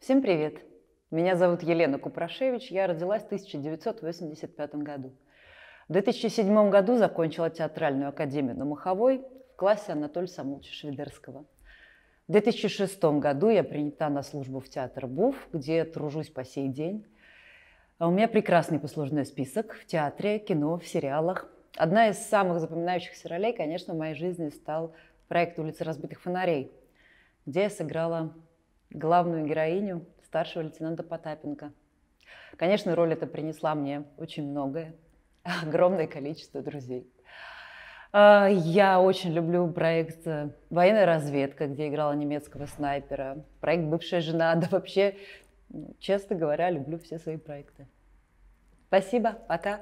Всем привет! Меня зовут Елена Купрашевич, я родилась в 1985 году. В 2007 году закончила театральную академию на Маховой в классе Анатолия Самовича Шведерского. В 2006 году я принята на службу в театр БУФ, где тружусь по сей день. А у меня прекрасный послужной список в театре, кино, в сериалах. Одна из самых запоминающихся ролей, конечно, в моей жизни стал проект улицы разбитых фонарей», где я сыграла главную героиню, старшего лейтенанта Потапенко. Конечно, роль эта принесла мне очень многое, огромное количество друзей. А, я очень люблю проект э, «Военная разведка», где играла немецкого снайпера, проект «Бывшая жена», да вообще, ну, честно говоря, люблю все свои проекты. Спасибо, пока!